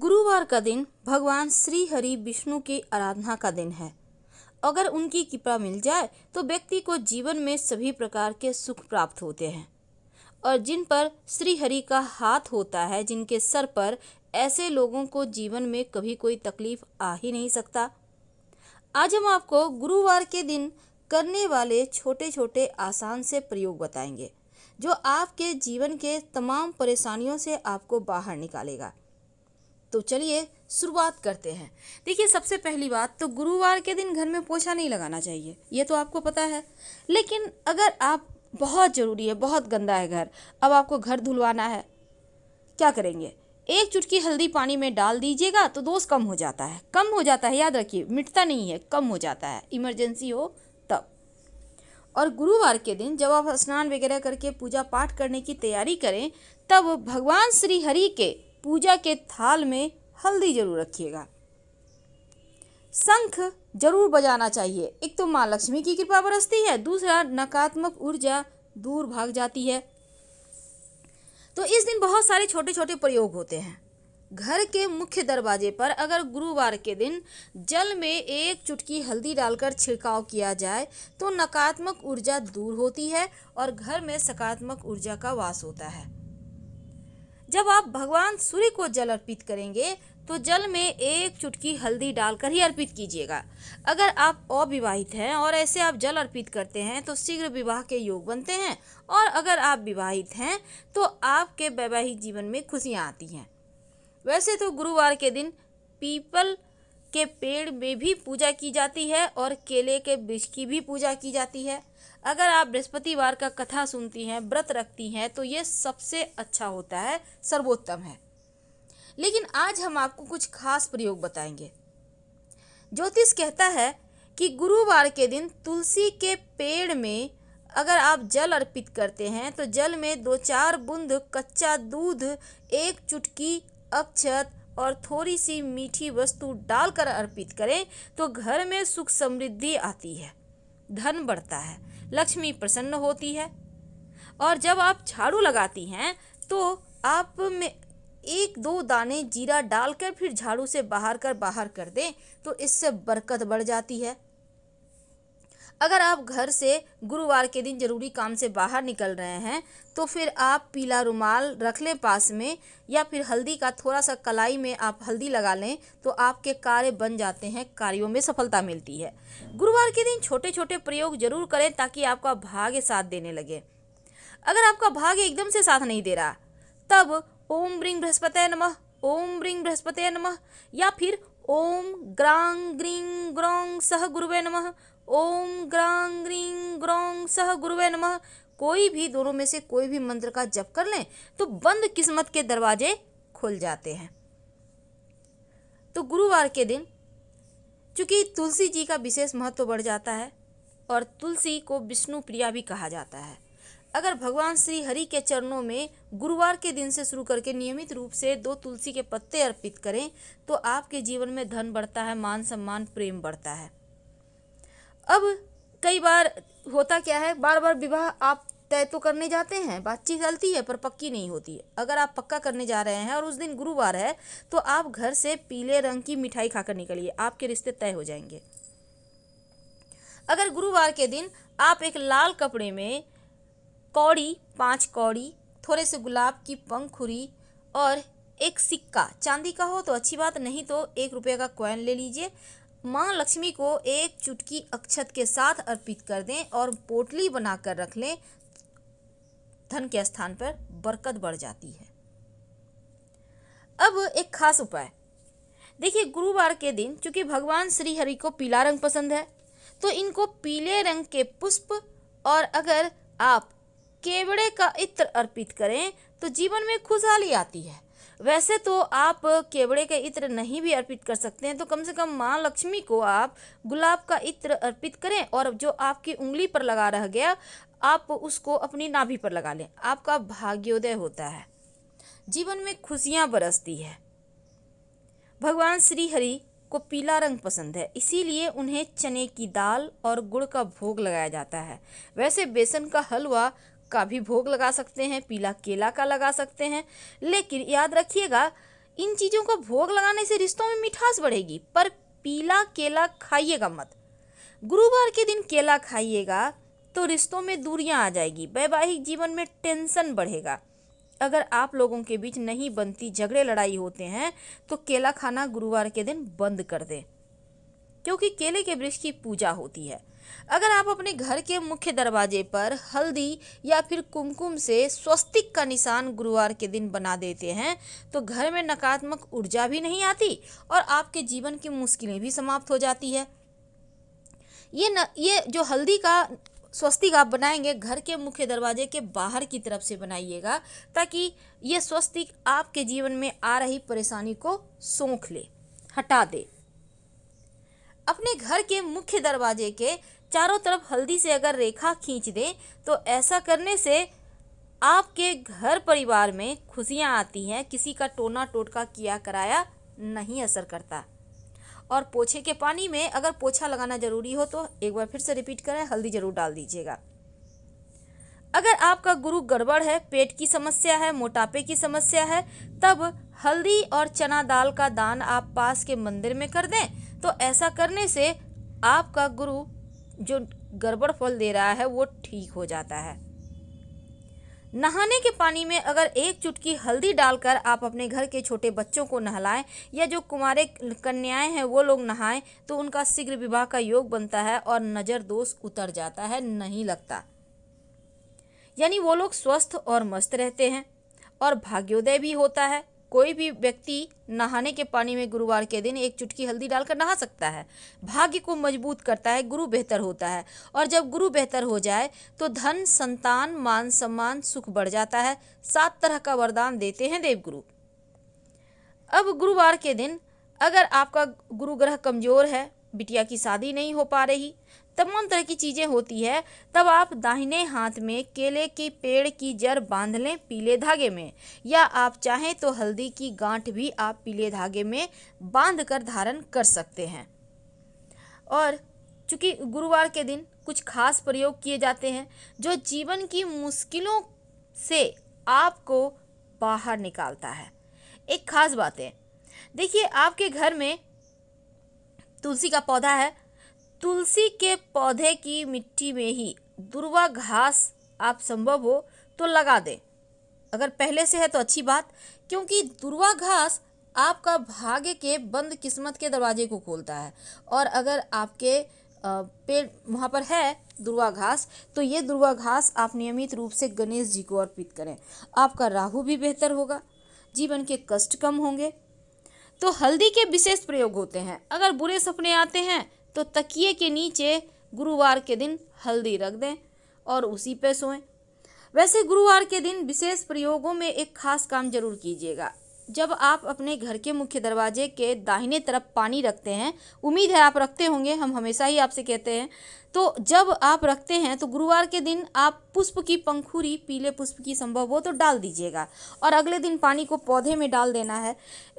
गुरुवार का दिन भगवान श्री हरि विष्णु की आराधना का दिन है अगर उनकी कृपा मिल जाए तो व्यक्ति को जीवन में सभी प्रकार के सुख प्राप्त होते हैं और जिन पर श्री हरि का हाथ होता है जिनके सर पर ऐसे लोगों को जीवन में कभी कोई तकलीफ आ ही नहीं सकता आज हम आपको गुरुवार के दिन करने वाले छोटे छोटे आसान से प्रयोग बताएंगे जो आपके जीवन के तमाम परेशानियों से आपको बाहर निकालेगा तो चलिए शुरुआत करते हैं देखिए सबसे पहली बात तो गुरुवार के दिन घर में पोछा नहीं लगाना चाहिए ये तो आपको पता है लेकिन अगर आप बहुत ज़रूरी है बहुत गंदा है घर अब आपको घर धुलवाना है क्या करेंगे एक चुटकी हल्दी पानी में डाल दीजिएगा तो दोष कम हो जाता है कम हो जाता है याद रखिए मिटता नहीं है कम हो जाता है इमरजेंसी हो तब और गुरुवार के दिन जब आप स्नान वगैरह करके पूजा पाठ करने की तैयारी करें तब भगवान श्री हरि के पूजा के थाल में हल्दी जरूर रखिएगा शंख जरूर बजाना चाहिए एक तो माँ लक्ष्मी की कृपा बरसती है दूसरा नकारात्मक ऊर्जा दूर भाग जाती है तो इस दिन बहुत सारे छोटे छोटे प्रयोग होते हैं घर के मुख्य दरवाजे पर अगर गुरुवार के दिन जल में एक चुटकी हल्दी डालकर छिड़काव किया जाए तो नकारात्मक ऊर्जा दूर होती है और घर में सकारात्मक ऊर्जा का वास होता है जब आप भगवान सूर्य को जल अर्पित करेंगे तो जल में एक चुटकी हल्दी डालकर ही अर्पित कीजिएगा अगर आप अविवाहित हैं और ऐसे आप जल अर्पित करते हैं तो शीघ्र विवाह के योग बनते हैं और अगर आप विवाहित हैं तो आपके वैवाहिक जीवन में खुशियाँ आती हैं वैसे तो गुरुवार के दिन पीपल के पेड़ में भी पूजा की जाती है और केले के वृक्ष की भी पूजा की जाती है अगर आप बृहस्पतिवार का कथा सुनती हैं व्रत रखती हैं तो ये सबसे अच्छा होता है सर्वोत्तम है लेकिन आज हम आपको कुछ खास प्रयोग बताएंगे ज्योतिष कहता है कि गुरुवार के दिन तुलसी के पेड़ में अगर आप जल अर्पित करते हैं तो जल में दो चार बूंद कच्चा दूध एक चुटकी अक्षत और थोड़ी सी मीठी वस्तु डालकर अर्पित करें तो घर में सुख समृद्धि आती है धन बढ़ता है लक्ष्मी प्रसन्न होती है और जब आप झाड़ू लगाती हैं तो आप में एक दो दाने जीरा डालकर फिर झाड़ू से बाहर कर बाहर कर दें तो इससे बरकत बढ़ जाती है अगर आप घर से गुरुवार के दिन ज़रूरी काम से बाहर निकल रहे हैं तो फिर आप पीला रुमाल रख लें पास में या फिर हल्दी का थोड़ा सा कलाई में आप हल्दी लगा लें तो आपके कार्य बन जाते हैं कार्यों में सफलता मिलती है गुरुवार के दिन छोटे छोटे प्रयोग जरूर करें ताकि आपका भाग्य साथ देने लगे अगर आपका भाग्य एकदम से साथ नहीं दे रहा तब ओम ब्रिंग बृहस्पत नमः ओम ब्रिंग बृहस्पत नमः या फिर ओम ग्रांग ग्रीं ग्रोंग सह गुरुवे नमः ओम ग्रांग ग्रीं ग्रोंग सह गुरुवे नमः कोई भी दोनों में से कोई भी मंत्र का जप कर लें तो बंद किस्मत के दरवाजे खुल जाते हैं तो गुरुवार के दिन चूँकि तुलसी जी का विशेष महत्व बढ़ जाता है और तुलसी को विष्णु प्रिया भी कहा जाता है अगर भगवान श्री हरि के चरणों में गुरुवार के दिन से शुरू करके नियमित रूप से दो तुलसी के पत्ते अर्पित करें तो आपके जीवन में धन बढ़ता है मान सम्मान प्रेम बढ़ता है अब कई बार होता क्या है बार बार विवाह आप तय तो करने जाते हैं बातचीत चलती है पर पक्की नहीं होती है अगर आप पक्का करने जा रहे हैं और उस दिन गुरुवार है तो आप घर से पीले रंग की मिठाई खाकर निकलिए आपके रिश्ते तय हो जाएंगे अगर गुरुवार के दिन आप एक लाल कपड़े में कौड़ी पांच कौड़ी थोड़े से गुलाब की पंखुरी और एक सिक्का चांदी का हो तो अच्छी बात नहीं तो एक रुपये का कॉइन ले लीजिए माँ लक्ष्मी को एक चुटकी अक्षत के साथ अर्पित कर दें और पोटली बनाकर रख लें धन के स्थान पर बरकत बढ़ जाती है अब एक खास उपाय देखिए गुरुवार के दिन चूंकि भगवान श्री हरि को पीला रंग पसंद है तो इनको पीले रंग के पुष्प और अगर आप केवड़े का इत्र अर्पित करें तो जीवन में खुशहाली आती है वैसे तो आप केवड़े का इत्र नहीं भी अर्पित कर सकते हैं तो कम से कम माँ लक्ष्मी को आप गुलाब का इत्र अर्पित करें और जो आपकी उंगली पर लगा रह गया आप उसको अपनी नाभि पर लगा लें आपका भाग्योदय होता है जीवन में खुशियाँ बरसती है भगवान श्री हरि को पीला रंग पसंद है इसीलिए उन्हें चने की दाल और गुड़ का भोग लगाया जाता है वैसे बेसन का हलवा का भी भोग लगा सकते हैं पीला केला का लगा सकते हैं लेकिन याद रखिएगा इन चीज़ों का भोग लगाने से रिश्तों में मिठास बढ़ेगी पर पीला केला खाइएगा मत गुरुवार के दिन केला खाइएगा तो रिश्तों में दूरियां आ जाएगी वैवाहिक जीवन में टेंशन बढ़ेगा अगर आप लोगों के बीच नहीं बनती झगड़े लड़ाई होते हैं तो केला खाना गुरुवार के दिन बंद कर दें क्योंकि केले के वृक्ष की पूजा होती है अगर आप अपने घर के मुख्य दरवाजे पर हल्दी या फिर कुमकुम से स्वस्तिक का निशान गुरुवार के दिन बना देते हैं तो घर में नकारात्मक ऊर्जा भी नहीं आती और आपके जीवन की मुश्किलें भी समाप्त हो जाती है ये न ये जो हल्दी का स्वस्तिक आप बनाएंगे घर के मुख्य दरवाजे के बाहर की तरफ से बनाइएगा ताकि ये स्वस्तिक आपके जीवन में आ रही परेशानी को सोख ले हटा दे अपने घर के मुख्य दरवाजे के चारों तरफ हल्दी से अगर रेखा खींच दें तो ऐसा करने से आपके घर परिवार में खुशियाँ आती हैं किसी का टोना टोटका किया कराया नहीं असर करता और पोछे के पानी में अगर पोछा लगाना ज़रूरी हो तो एक बार फिर से रिपीट करें हल्दी ज़रूर डाल दीजिएगा अगर आपका गुरु गड़बड़ है पेट की समस्या है मोटापे की समस्या है तब हल्दी और चना दाल का दान आप पास के मंदिर में कर दें तो ऐसा करने से आपका गुरु जो गड़बड़ फल दे रहा है वो ठीक हो जाता है नहाने के पानी में अगर एक चुटकी हल्दी डालकर आप अपने घर के छोटे बच्चों को नहलाएं या जो कुमारे कन्याएं हैं वो लोग नहाएं तो उनका शीघ्र विवाह का योग बनता है और नज़र दोष उतर जाता है नहीं लगता यानी वो लोग स्वस्थ और मस्त रहते हैं और भाग्योदय भी होता है कोई भी व्यक्ति नहाने के पानी में गुरुवार के दिन एक चुटकी हल्दी डालकर नहा सकता है भाग्य को मजबूत करता है गुरु बेहतर होता है और जब गुरु बेहतर हो जाए तो धन संतान मान सम्मान सुख बढ़ जाता है सात तरह का वरदान देते हैं देवगुरु अब गुरुवार के दिन अगर आपका गुरु ग्रह कमज़ोर है बिटिया की शादी नहीं हो पा रही तमाम तरह की चीज़ें होती है तब आप दाहिने हाथ में केले के पेड़ की जड़ बांध लें पीले धागे में या आप चाहें तो हल्दी की गांठ भी आप पीले धागे में बांध कर धारण कर सकते हैं और चूँकि गुरुवार के दिन कुछ खास प्रयोग किए जाते हैं जो जीवन की मुश्किलों से आपको बाहर निकालता है एक खास बात है देखिए आपके घर में तुलसी का पौधा है तुलसी के पौधे की मिट्टी में ही दुर्वा घास आप संभव हो तो लगा दें अगर पहले से है तो अच्छी बात क्योंकि दुर्वा घास आपका भाग्य के बंद किस्मत के दरवाजे को खोलता है और अगर आपके पेड़ वहाँ पर है दुर्वा घास तो ये दुर्वा घास आप नियमित रूप से गणेश जी को अर्पित करें आपका राहु भी बेहतर होगा जीवन के कष्ट कम होंगे तो हल्दी के विशेष प्रयोग होते हैं अगर बुरे सपने आते हैं तो तकिए के नीचे गुरुवार के दिन हल्दी रख दें और उसी पे सोएं वैसे गुरुवार के दिन विशेष प्रयोगों में एक खास काम जरूर कीजिएगा जब आप अपने घर के मुख्य दरवाजे के दाहिने तरफ पानी रखते हैं उम्मीद है आप रखते होंगे हम हमेशा ही आपसे कहते हैं तो जब आप रखते हैं तो गुरुवार के दिन आप पुष्प की पंखुरी पीले पुष्प की संभव हो तो डाल दीजिएगा और अगले दिन पानी को पौधे में डाल देना है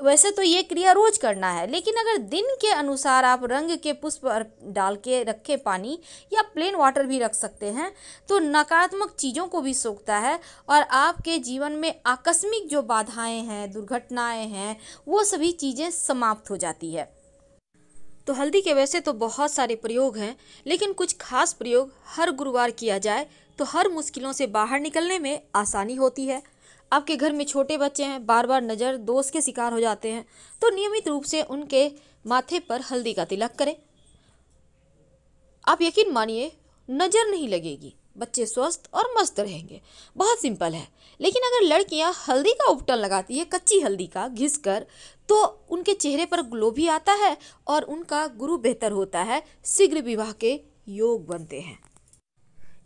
वैसे तो ये क्रिया रोज करना है लेकिन अगर दिन के अनुसार आप रंग के पुष्प डाल के रखे पानी या प्लेन वाटर भी रख सकते हैं तो नकारात्मक चीज़ों को भी सोखता है और आपके जीवन में आकस्मिक जो बाधाएँ हैं दुर्घटनाएँ हैं वो सभी चीज़ें समाप्त हो जाती है तो हल्दी के वैसे तो बहुत सारे प्रयोग हैं लेकिन कुछ खास प्रयोग हर गुरुवार किया जाए तो हर मुश्किलों से बाहर निकलने में आसानी होती है आपके घर में छोटे बच्चे हैं बार बार नज़र दोष के शिकार हो जाते हैं तो नियमित रूप से उनके माथे पर हल्दी का तिलक करें आप यकीन मानिए नज़र नहीं लगेगी बच्चे स्वस्थ और मस्त रहेंगे बहुत सिंपल है लेकिन अगर लड़कियां हल्दी का उपटन लगाती है कच्ची हल्दी का घिस कर तो उनके चेहरे पर ग्लो भी आता है और उनका गुरु बेहतर होता है शीघ्र विवाह के योग बनते हैं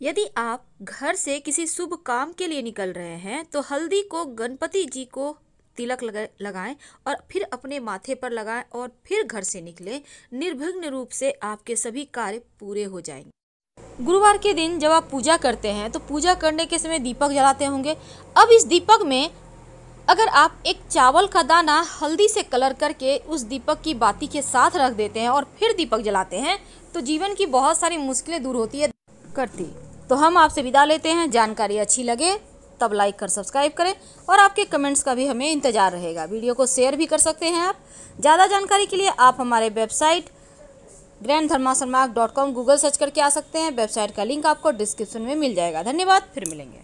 यदि आप घर से किसी शुभ काम के लिए निकल रहे हैं तो हल्दी को गणपति जी को तिलक लगाएं और फिर अपने माथे पर लगाएं और फिर घर से निकलें निर्भिघ्न रूप से आपके सभी कार्य पूरे हो जाएंगे गुरुवार के दिन जब आप पूजा करते हैं तो पूजा करने के समय दीपक जलाते होंगे अब इस दीपक में अगर आप एक चावल का दाना हल्दी से कलर करके उस दीपक की बाती के साथ रख देते हैं और फिर दीपक जलाते हैं तो जीवन की बहुत सारी मुश्किलें दूर होती है करती तो हम आपसे विदा लेते हैं जानकारी अच्छी लगे तब लाइक कर सब्सक्राइब करें और आपके कमेंट्स का भी हमें इंतज़ार रहेगा वीडियो को शेयर भी कर सकते हैं आप ज़्यादा जानकारी के लिए आप हमारे वेबसाइट ग्रैंड धर्मासन मार्ग डॉट कॉम गूगल सर्च करके आ सकते हैं वेबसाइट का लिंक आपको डिस्क्रिप्शन में मिल जाएगा धन्यवाद फिर मिलेंगे